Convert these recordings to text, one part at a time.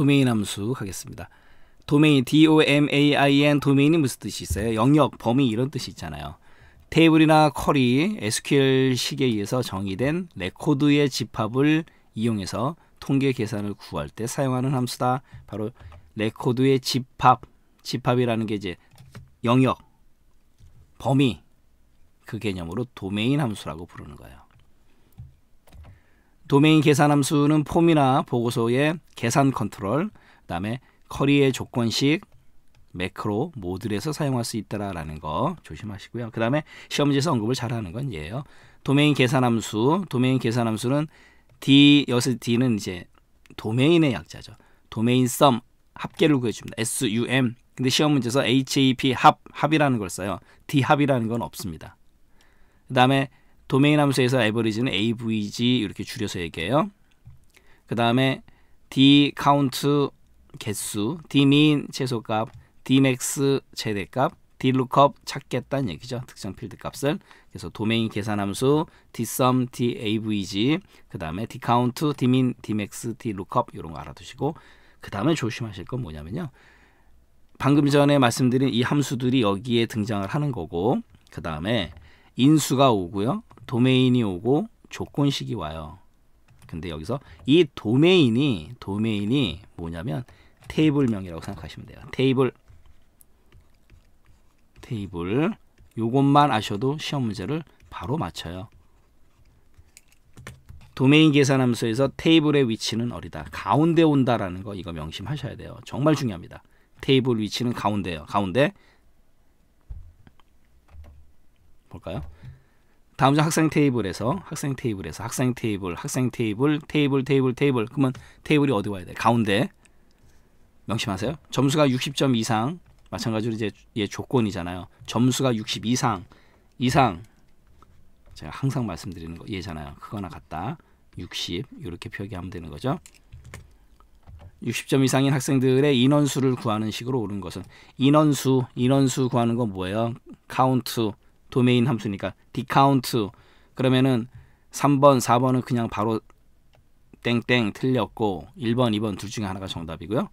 도메인 함수 하겠습니다. 도메인 domain 도메인이 무슨 뜻이 있어요? 영역, 범위 이런 뜻이 있잖아요. 테이블이나 쿼리, SQL 식에 의해서 정의된 레코드의 집합을 이용해서 통계 계산을 구할 때 사용하는 함수다. 바로 레코드의 집합, 집합이라는 게 이제 영역, 범위 그 개념으로 도메인 함수라고 부르는 거예요. 도메인 계산 함수는 폼이나 보고서의 계산 컨트롤, 그다음에 커리의 조건식 매크로 모듈에서 사용할 수 있다라는 거 조심하시고요. 그다음에 시험지에서 언급을 잘하는 건 얘예요. 도메인 계산 함수, 도메인 계산 함수는 D 여기서 D는 이제 도메인의 약자죠. 도메인 썸 합계를 구해줍니다. SUM. 근데 시험 문제에서 HAP 합 합이라는 걸 써요. D 합이라는 건 없습니다. 그다음에 도메인 함수에서 에버리지는 avg 이렇게 줄여서 얘기해요. 그 다음에 d count 개수, d m e n 최소값, d max 최대값, d lookup 찾겠다는 얘기죠. 특정 필드 값을. 그래서 도메인 계산 함수 d sum, d avg, 그 다음에 d count, d mean, d max, d lookup 이런 거 알아두시고 그 다음에 조심하실 건 뭐냐면요. 방금 전에 말씀드린 이 함수들이 여기에 등장을 하는 거고 그 다음에 인수가 오고요. 도메인이 오고 조건식이 와요. 근데 여기서 이 도메인이 도메인이 뭐냐면 테이블명이라고 생각하시면 돼요. 테이블 테이블 요것만 아셔도 시험 문제를 바로 맞춰요. 도메인 계산함수에서 테이블의 위치는 어디다 가운데 온다라는 거 이거 명심하셔야 돼요. 정말 중요합니다. 테이블 위치는 가운데요. 가운데 볼까요? 다음 주 학생 테이블에서 학생 테이블에서 학생 테이블 학생 테이블 테이블 테이블 테이블 그러면 테이블이 어디 와야 돼? 가운데 명심하세요. 점수가 60점 이상 마찬가지로 이제 얘 조건이잖아요. 점수가 60 이상 이상 제가 항상 말씀드리는 거 얘잖아요. 그거나 같다. 60 이렇게 표기하면 되는 거죠. 60점 이상인 학생들의 인원수를 구하는 식으로 오른 것은 인원수 인원수 구하는 건 뭐예요? 카운트 도메인 함수니까 디카운트 그러면은 3번, 4번은 그냥 바로 땡땡 틀렸고 1번, 2번 둘 중에 하나가 정답이고요.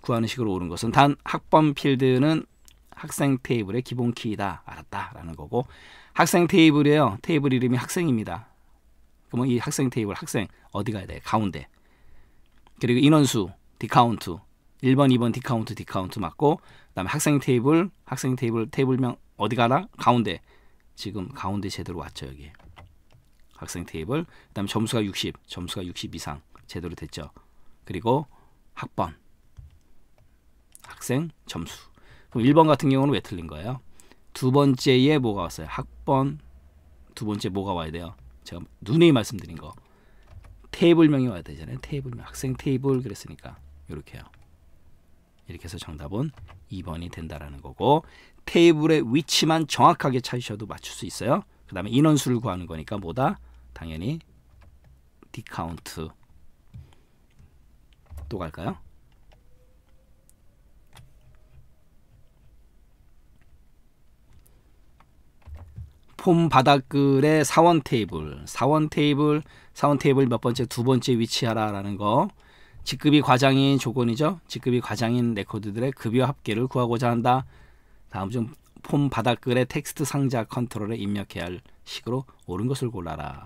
구하는 식으로 오른 것은 단 학번 필드는 학생 테이블의 기본 키이다. 알았다라는 거고 학생 테이블이에요. 테이블 이름이 학생입니다. 그러면 이 학생 테이블 학생 어디 가야 돼? 가운데. 그리고 인원수 디카운트 1번, 2번 디카운트 디카운트 맞고 그다음에 학생 테이블, 학생 테이블 테이블명 어디 가나 가운데. 지금 가운데 제대로 왔죠, 여기. 학생 테이블. 그다음에 점수가 60, 점수가 60 이상 제대로 됐죠. 그리고 학번. 학생 점수. 그럼 1번 같은 경우는 왜 틀린 거예요? 두 번째에 뭐가 왔어요? 학번 두 번째 뭐가 와야 돼요? 제가 눈에 말씀드린 거 테이블명이 와야 되잖아요. 테이블명 학생 테이블 그랬으니까 이렇게요. 이렇게 해서 정답은 2번이 된다라는 거고 테이블의 위치만 정확하게 찾으셔도 맞출 수 있어요. 그 다음에 인원수를 구하는 거니까 뭐다? 당연히 디카운트 또 갈까요? 폼 바닥글의 사원 테이블, 사원 테이블, 사원 테이블 몇 번째, 두 번째 위치하라라는 거 직급이 과장인 조건이죠. 직급이 과장인 레코드들의 급여 합계를 구하고자 한다. 다음 중 폼 바닥글의 텍스트 상자 컨트롤에 입력해야 할 식으로 옳은 것을 골라라.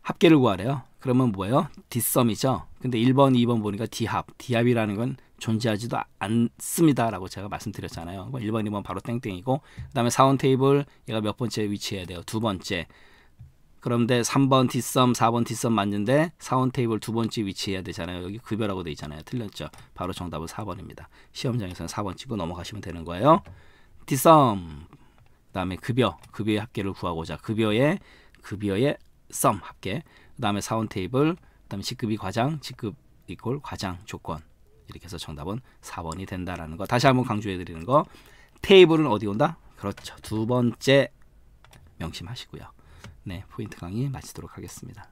합계를 구하래요. 그러면 뭐예요? 디썸이죠. 근데 1번, 2번 보니까 디합. 디합이라는 건 존재하지도 않습니다. 라고 제가 말씀드렸잖아요. 1번, 2번 바로 땡땡이고 그 다음에 사원 테이블 얘가 몇 번째 위치해야 돼요? 두 번째. 그런데 3번 뒷섬, 4번 뒷섬 맞는데 사원 테이블 두 번째 위치해야 되잖아요. 여기 급여라고 돼 있잖아요. 틀렸죠. 바로 정답은 4번입니다. 시험장에서는 4번 찍고 넘어가시면 되는 거예요. 뒷섬. 그다음에 급여, 급여의 합계를 구하고자 급여의 급여의 썸 합계. 그다음에 사원 테이블, 그다음에 직급이 과장, 직급 이꼴 과장 조건. 이렇게 해서 정답은 4번이 된다라는 거. 다시 한번 강조해 드리는 거. 테이블은 어디 온다? 그렇죠. 두 번째 명심하시고요. 네, 포인트 강의 마치도록 하겠습니다.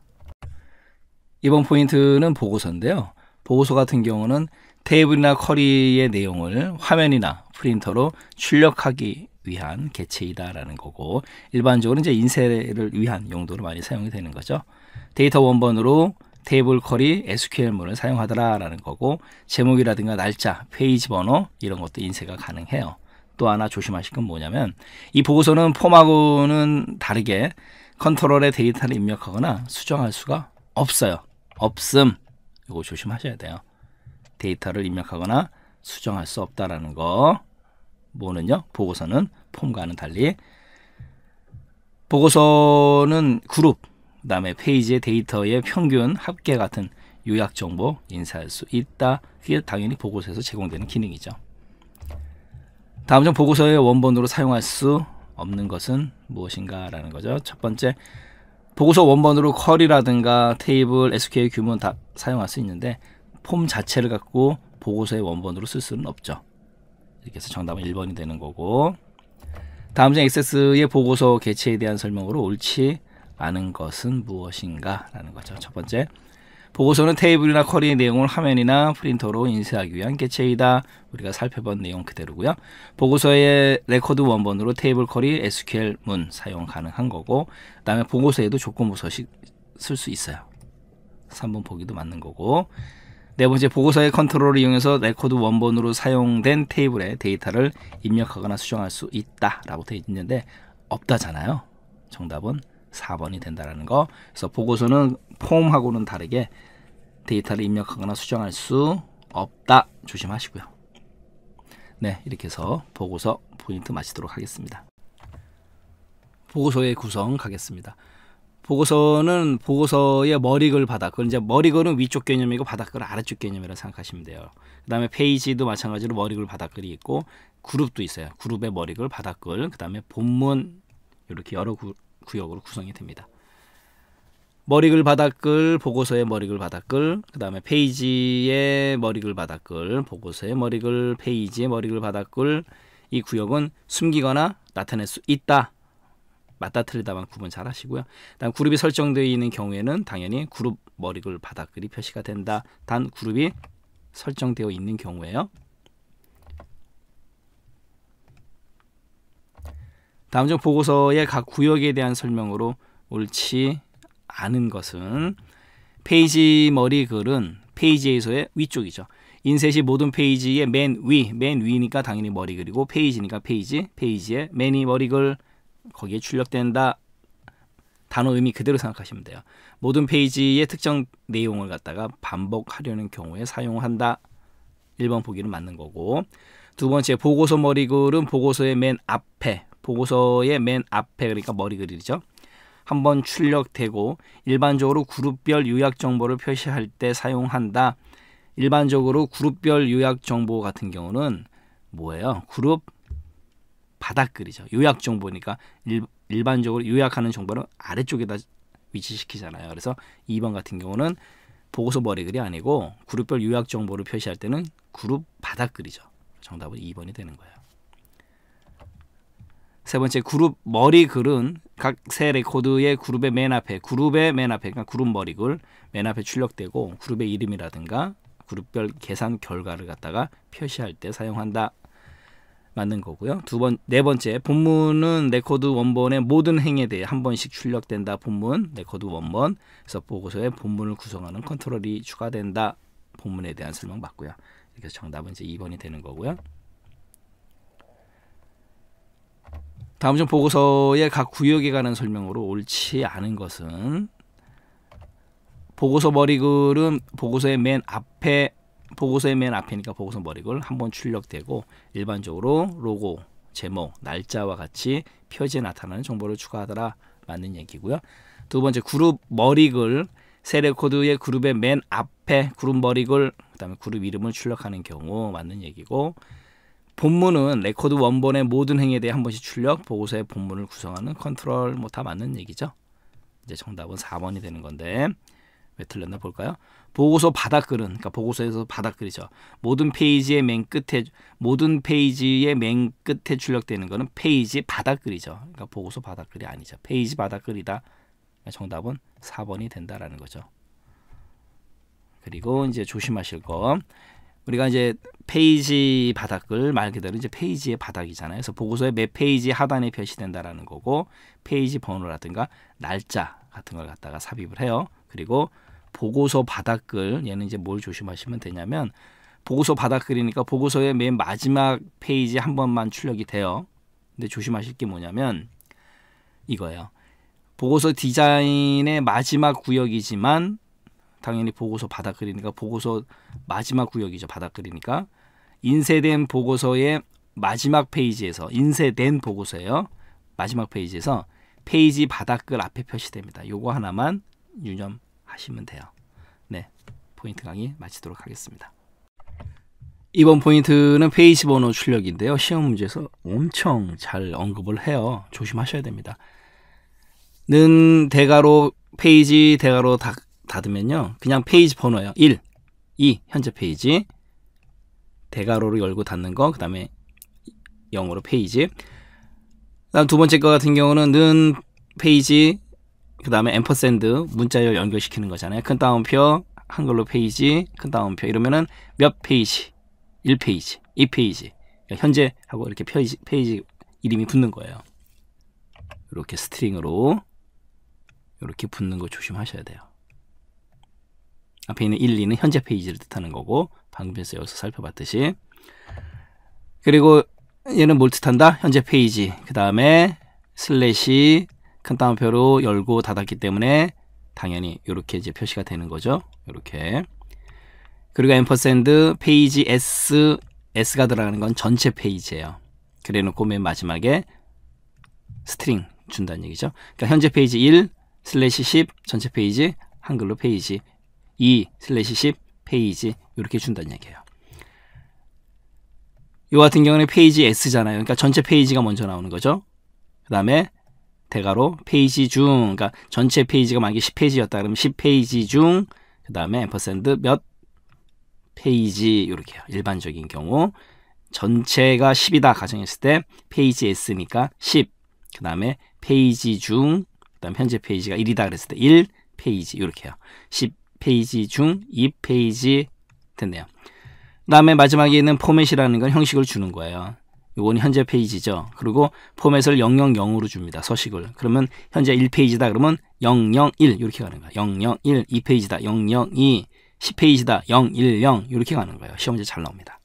이번 포인트는 보고서인데요. 보고서 같은 경우는 테이블이나 커리의 내용을 화면이나 프린터로 출력하기 위한 개체이다라는 거고 일반적으로 이제 인쇄를 위한 용도로 많이 사용이 되는 거죠. 데이터 원본으로 테이블 커리 SQL문을 사용하더라라는 거고 제목이라든가 날짜, 페이지 번호 이런 것도 인쇄가 가능해요. 또 하나 조심하실 건 뭐냐면 이 보고서는 폼하고는 다르게 컨트롤에 데이터를 입력하거나 수정할 수가 없어요. 없음. 이거 조심하셔야 돼요. 데이터를 입력하거나 수정할 수 없다라는 거. 뭐는요? 보고서는 폼과는 달리 보고서는 그룹, 그 다음에 페이지의 데이터의 평균, 합계 같은 요약 정보 인쇄할 수 있다. 그게 당연히 보고서에서 제공되는 기능이죠. 다음 중 보고서의 원본으로 사용할 수 없는 것은 무엇인가라는 거죠. 첫 번째, 보고서 원본으로 쿼리라든가 테이블, SQL 규모는 다 사용할 수 있는데 폼 자체를 갖고 보고서의 원본으로 쓸 수는 없죠. 이렇게 해서 정답은 1번이 되는 거고 다음 중 액세스의 보고서 개체에 대한 설명으로 옳지 않은 것은 무엇인가라는 거죠. 첫 번째, 보고서는 테이블이나 쿼리의 내용을 화면이나 프린터로 인쇄하기 위한 개체이다. 우리가 살펴본 내용 그대로고요. 보고서의 레코드 원본으로 테이블 쿼리 SQL 문 사용 가능한 거고 그다음에 보고서에도 조건부 서식 쓸 수 있어요. 3번 보기도 맞는 거고 네 번째 보고서의 컨트롤을 이용해서 레코드 원본으로 사용된 테이블에 데이터를 입력하거나 수정할 수 있다라고 되어 있는데 없다잖아요. 정답은 4번이 된다라는 거. 그래서 보고서는 폼하고는 다르게 데이터를 입력하거나 수정할 수 없다. 조심하시고요. 네, 이렇게 해서 보고서 포인트 마치도록 하겠습니다. 보고서의 구성 가겠습니다. 보고서는 보고서의 머리글 바닥. 글 이제 머리글은 위쪽 개념이고 바닥글은 아래쪽 개념이라 고 생각하시면 돼요. 그다음에 페이지도 마찬가지로 머리글 바닥글이 있고 그룹도 있어요. 그룹의 머리글 바닥글. 그다음에 본문 이렇게 여러 그 구역으로 구성이 됩니다. 머리글 바닥글 보고서의 머리글 바닥글 그 다음에 페이지의 머리글 바닥글 보고서의 머리글 페이지의 머리글 바닥글 이 구역은 숨기거나 나타낼 수 있다 맞다 틀리다만 구분 잘 하시고요 단 그룹이 설정되어 있는 경우에는 당연히 그룹 머리글 바닥글이 표시가 된다 단 그룹이 설정되어 있는 경우에요 다음 중 보고서의 각 구역에 대한 설명으로 옳지 않은 것은 페이지 머리 글은 페이지에서의 위쪽이죠. 인셋이 모든 페이지의 맨 위, 맨 위니까 당연히 머리 글이고 페이지니까 페이지, 페이지의 맨이 머리 글 거기에 출력된다. 단어 의미 그대로 생각하시면 돼요. 모든 페이지의 특정 내용을 갖다가 반복하려는 경우에 사용한다. 1번 보기는 맞는 거고 두 번째 보고서 머리글은 보고서의 맨 앞에 보고서의 맨 앞에 그러니까 머리 글이죠. 한번 출력되고 일반적으로 그룹별 요약 정보를 표시할 때 사용한다. 일반적으로 그룹별 요약 정보 같은 경우는 뭐예요? 그룹 바닥글이죠. 요약 정보니까 일, 일반적으로 요약하는 정보는 아래쪽에다 위치시키잖아요. 그래서 2번 같은 경우는 보고서 머리글이 아니고 그룹별 요약 정보를 표시할 때는 그룹 바닥글이죠. 정답은 2번이 되는 거예요. 세 번째 그룹 머리 글은 각 세 레코드의 그룹의 맨 앞에 그룹의 맨 앞에 그러니까 그룹 머리 글맨 앞에 출력되고 그룹의 이름이라든가 그룹별 계산 결과를 갖다가 표시할 때 사용한다. 맞는 거고요. 두 번, 네 번째, 본문은 레코드 원본의 모든 행에 대해 한 번씩 출력된다. 본문, 레코드 원본, 그래서 보고서에 본문을 구성하는 컨트롤이 추가된다. 본문에 대한 설명 맞고요. 그래서 정답은 이제 2번이 되는 거고요. 다음 중 보고서의 각 구역에 관한 설명으로 옳지 않은 것은 보고서 머리글은 보고서의 맨 앞에 보고서의 맨앞에니까 보고서 머리글 한번 출력되고 일반적으로 로고, 제목, 날짜와 같이 표지에 나타나는 정보를 추가하더라 맞는 얘기고요. 두 번째 그룹 머리글 세 레코드의 그룹의 맨 앞에 그룹 머리글 그다음에 그룹 이름을 출력하는 경우 맞는 얘기고 본문은 레코드 원본의 모든 행에 대해 한 번씩 출력, 보고서의 본문을 구성하는 컨트롤 뭐 다 맞는 얘기죠. 이제 정답은 4번이 되는 건데 왜 틀렸나 볼까요? 보고서 바닥글은 그러니까 보고서에서 바닥글이죠. 모든 페이지의 맨 끝에 모든 페이지의 맨 끝에 출력되는 거는 페이지 바닥글이죠. 그러니까 보고서 바닥글이 아니죠. 페이지 바닥글이다. 그러니까 정답은 4번이 된다라는 거죠. 그리고 이제 조심하실 거 우리가 이제 페이지 바닥을 말 그대로 이제 페이지의 바닥이잖아요. 그래서 보고서의 몇 페이지 하단에 표시된다라는 거고 페이지 번호라든가 날짜 같은 걸 갖다가 삽입을 해요. 그리고 보고서 바닥글 얘는 이제 뭘 조심하시면 되냐면 보고서 바닥글이니까 보고서의 맨 마지막 페이지 한 번만 출력이 돼요. 근데 조심하실 게 뭐냐면 이거예요. 보고서 디자인의 마지막 구역이지만 당연히 보고서 받아들이니까 보고서 마지막 구역이죠. 받아들이니까 인쇄된 보고서의 마지막 페이지에서 인쇄된 보고서예요. 마지막 페이지에서 페이지 바닥글 앞에 표시됩니다. 요거 하나만 유념하시면 돼요. 네, 포인트 강의 마치도록 하겠습니다. 이번 포인트는 페이지 번호 출력인데요. 시험 문제에서 엄청 잘 언급을 해요. 조심하셔야 됩니다. 는 대가로 페이지 대가로 다, 닫으면요. 그냥 페이지 번호예요. 1, 2 현재 페이지 대괄호로 열고 닫는 거. 그 다음에 0으로 페이지 다두 번째 거 같은 경우는 는 페이지 그 다음에 앰퍼샌드 문자열 연결시키는 거잖아요. 큰 따옴표 한글로 페이지 큰 따옴표 이러면은 몇 페이지 1페이지 2페이지 그러니까 현재 하고 이렇게 페이지, 페이지 이름이 붙는 거예요. 이렇게 스트링으로 이렇게 붙는 거 조심하셔야 돼요. 앞에 있는 1, 2는 현재 페이지를 뜻하는 거고 방금 전에 여기서 살펴봤듯이 그리고 얘는 뭘 뜻한다? 현재 페이지 그 다음에 슬래시 큰 따옴표로 열고 닫았기 때문에 당연히 이렇게 이제 표시가 되는 거죠. 이렇게 그리고 앰퍼샌드 페이지 S S가 들어가는 건 전체 페이지예요. 그래놓고 맨 마지막에 스트링 준다는 얘기죠. 그러니까 현재 페이지 1 슬래시 10 전체 페이지 한글로 페이지 2 슬래시 10 페이지 이렇게 준다는 얘기예요. 이 같은 경우는 페이지 S잖아요. 그러니까 전체 페이지가 먼저 나오는 거죠. 그 다음에 대괄호 페이지 중 그러니까 전체 페이지가 만약에 10페이지였다 그러면 10페이지 중그 다음에 퍼센트 몇 페이지 이렇게요. 일반적인 경우 전체가 10이다 가정했을 때 페이지 S니까 10. 그 다음에 페이지 중, 그 다음 현재 페이지가 1이다 그랬을 때 1페이지 이렇게요. 10 페이지 중 2페이지 됐네요. 그 다음에 마지막에 있는 포맷이라는 건 형식을 주는 거예요. 이건 현재 페이지죠. 그리고 포맷을 000으로 줍니다. 서식을. 그러면 현재 1페이지다. 그러면 001 이렇게 가는 거예요. 001 2페이지다. 002 10페이지다. 010 이렇게 가는 거예요. 시험제 잘 나옵니다.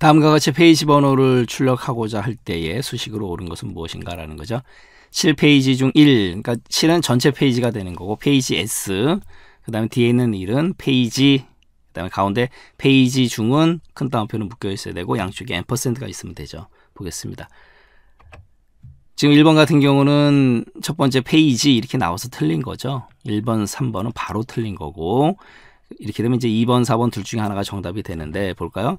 다음과 같이 페이지 번호를 출력하고자 할 때에 수식으로 오른 것은 무엇인가라는 거죠. 7페이지 중 1, 그러니까 7은 전체 페이지가 되는 거고 페이지 S, 그 다음에 뒤에는 일은 페이지, 그 다음에 가운데 페이지 중은 큰 따옴표는 묶여 있어야 되고 양쪽에 엠퍼센트가 있으면 되죠. 보겠습니다. 지금 1번 같은 경우는 첫 번째 페이지 이렇게 나와서 틀린 거죠. 1번, 3번은 바로 틀린 거고 이렇게 되면 이제 2번, 4번 둘 중에 하나가 정답이 되는데 볼까요?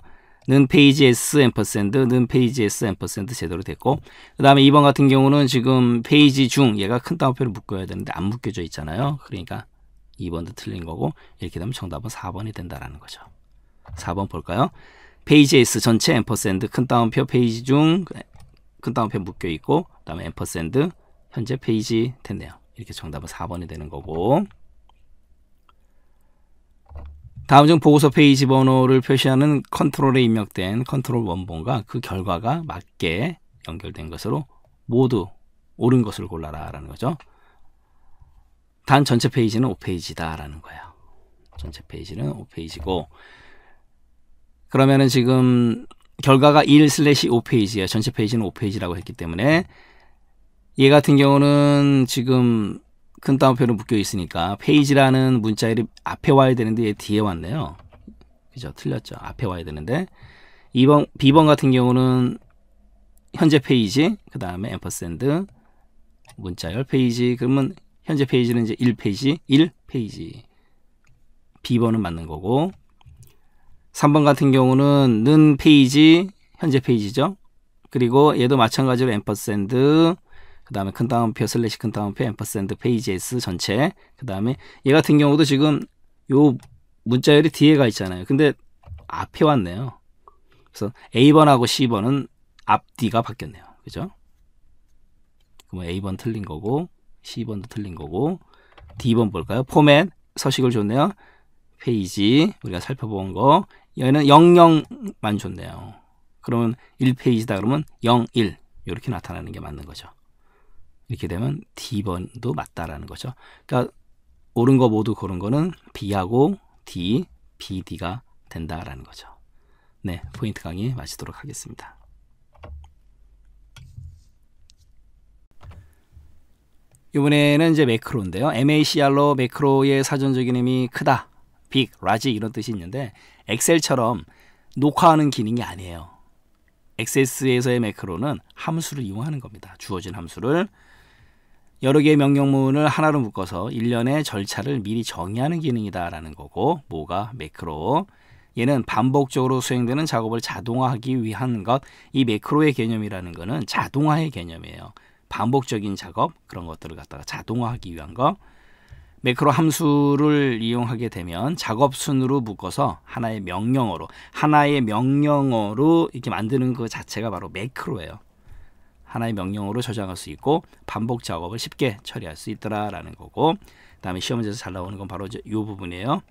는 페이지 S 앰퍼센드, 는 페이지 S 앰퍼센드 제대로 됐고 그 다음에 2번 같은 경우는 지금 페이지 중 얘가 큰 따옴표를 묶어야 되는데 안 묶여져 있잖아요. 그러니까 2번도 틀린 거고 이렇게 되면 정답은 4번이 된다라는 거죠. 4번 볼까요? 페이지 S 전체 앰퍼센드 큰 따옴표 페이지 중큰 따옴표 묶여 있고 그다음에 앰퍼센드 현재 페이지 됐네요. 이렇게 정답은 4번이 되는 거고 다음 중 보고서 페이지 번호를 표시하는 컨트롤에 입력된 컨트롤 원본과 그 결과가 맞게 연결된 것으로 모두 옳은 것을 골라라 라는 거죠. 단 전체 페이지는 5페이지다라는 거예요. 전체 페이지는 5페이지고 그러면은 지금 결과가 1 슬래시 5페이지예요. 전체 페이지는 5페이지라고 했기 때문에 얘 같은 경우는 지금 큰 따옴표로 묶여 있으니까 페이지라는 문자 열이 앞에 와야 되는데 얘 뒤에 왔네요. 그죠? 틀렸죠. 앞에 와야 되는데 2번 B번 같은 경우는 현재 페이지 그 다음에 앰퍼센드 문자열 페이지 그러면 현재 페이지는 이제 1페이지, 1페이지. B번은 맞는 거고 3번 같은 경우는 는 페이지, 현재 페이지죠. 그리고 얘도 마찬가지로 앰퍼센드 그 다음에 큰 따옴표 슬래시 큰 따옴표 앰퍼센드 페이지 S 전체 그 다음에 얘 같은 경우도 지금 요 문자열이 뒤에 가 있잖아요. 근데 앞에 왔네요. 그래서 A번하고 C번은 앞뒤가 바뀌었네요. 그죠? 그럼 A번 틀린 거고 C번도 틀린 거고 D번 볼까요? 포맷 서식을 줬네요. 페이지 우리가 살펴본 거 여기는 00만 줬네요. 그러면 1페이지다 그러면 01 이렇게 나타나는 게 맞는 거죠. 이렇게 되면 D번도 맞다라는 거죠. 그러니까 옳은 거 모두 고른 거는 B하고 D, BD가 된다라는 거죠. 네, 포인트 강의 마치도록 하겠습니다. 이번에는 이제 매크로인데요. MACR로 매크로의 사전적인 의미 크다, 빅, 라지 이런 뜻이 있는데 엑셀처럼 녹화하는 기능이 아니에요. 엑세스에서의 매크로는 함수를 이용하는 겁니다. 주어진 함수를 여러 개의 명령문을 하나로 묶어서 일련의 절차를 미리 정의하는 기능이다라는 거고 뭐가 매크로 얘는 반복적으로 수행되는 작업을 자동화하기 위한 것이 매크로의 개념이라는 것은 자동화의 개념이에요. 반복적인 작업 그런 것들을 갖다가 자동화하기 위한 거 매크로 함수를 이용하게 되면 작업 순으로 묶어서 하나의 명령어로 하나의 명령어로 이렇게 만드는 그 자체가 바로 매크로예요. 하나의 명령어로 저장할 수 있고 반복 작업을 쉽게 처리할 수 있더라라는 거고 그다음에 시험에서 문제잘 나오는 건 바로 이 부분이에요.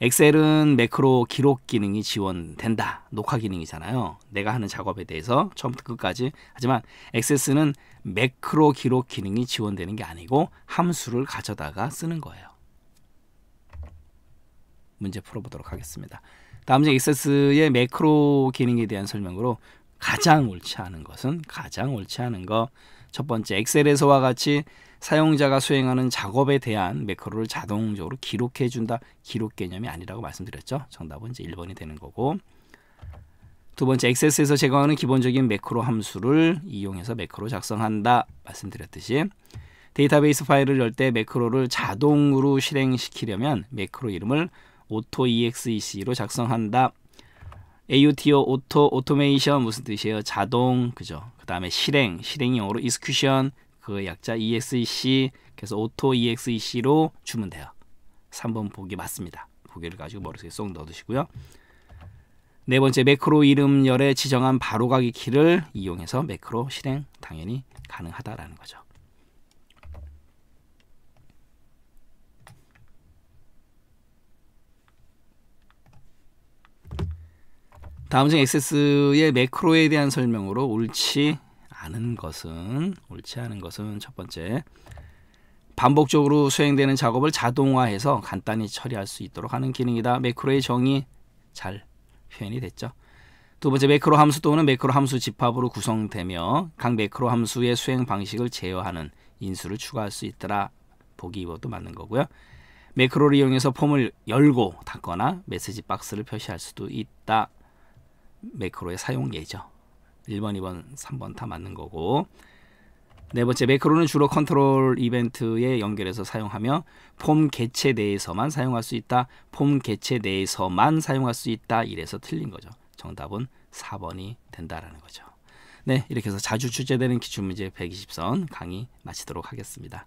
엑셀은 매크로 기록 기능이 지원된다. 녹화 기능이잖아요. 내가 하는 작업에 대해서 처음부터 끝까지. 하지만 액세스는 매크로 기록 기능이 지원되는 게 아니고 함수를 가져다가 쓰는 거예요. 문제 풀어보도록 하겠습니다. 다음 중액세스의 매크로 기능에 대한 설명으로 가장 옳지 않은 것은 가장 옳지 않은 것. 첫 번째 엑셀에서와 같이 사용자가 수행하는 작업에 대한 매크로를 자동적으로 기록해 준다. 기록 개념이 아니라고 말씀드렸죠. 정답은 이제 1번이 되는 거고. 두 번째 액세스에서 제공하는 기본적인 매크로 함수를 이용해서 매크로 작성한다 말씀드렸듯이 데이터베이스 파일을 열 때 매크로를 자동으로 실행시키려면 매크로 이름을 auto.exec로 작성한다. AUTO auto automation 무슨 뜻이에요? 자동 그죠? 그다음에 실행 실행 용으로 execution 그 약자 EXEC 그래서 오토 EXEC로 주면 돼요. 3번 보기 맞습니다. 보기를 가지고 머릿속에 쏙 넣어두시고요. 네 번째 매크로 이름열에 지정한 바로가기 키를 이용해서 매크로 실행 당연히 가능하다라는 거죠. 다음 중 액세스의 매크로에 대한 설명으로 옳지 않은 것은 옳지 않은 것은 첫 번째 반복적으로 수행되는 작업을 자동화해서 간단히 처리할 수 있도록 하는 기능이다. 매크로의 정의 잘 표현이 됐죠. 두 번째 매크로 함수 또는 매크로 함수 집합으로 구성되며 각 매크로 함수의 수행 방식을 제어하는 인수를 추가할 수 있더라. 보기 이것도 맞는 거고요. 매크로를 이용해서 폼을 열고 닫거나 메시지 박스를 표시할 수도 있다. 매크로의 사용 예죠. 1번, 2번, 3번 다 맞는 거고 네 번째 매크로는 주로 컨트롤 이벤트에 연결해서 사용하며 폼 개체 내에서만 사용할 수 있다. 폼 개체 내에서만 사용할 수 있다. 이래서 틀린 거죠. 정답은 4번이 된다라는 거죠. 네, 이렇게 해서 자주 출제되는 기출문제 120선 강의 마치도록 하겠습니다.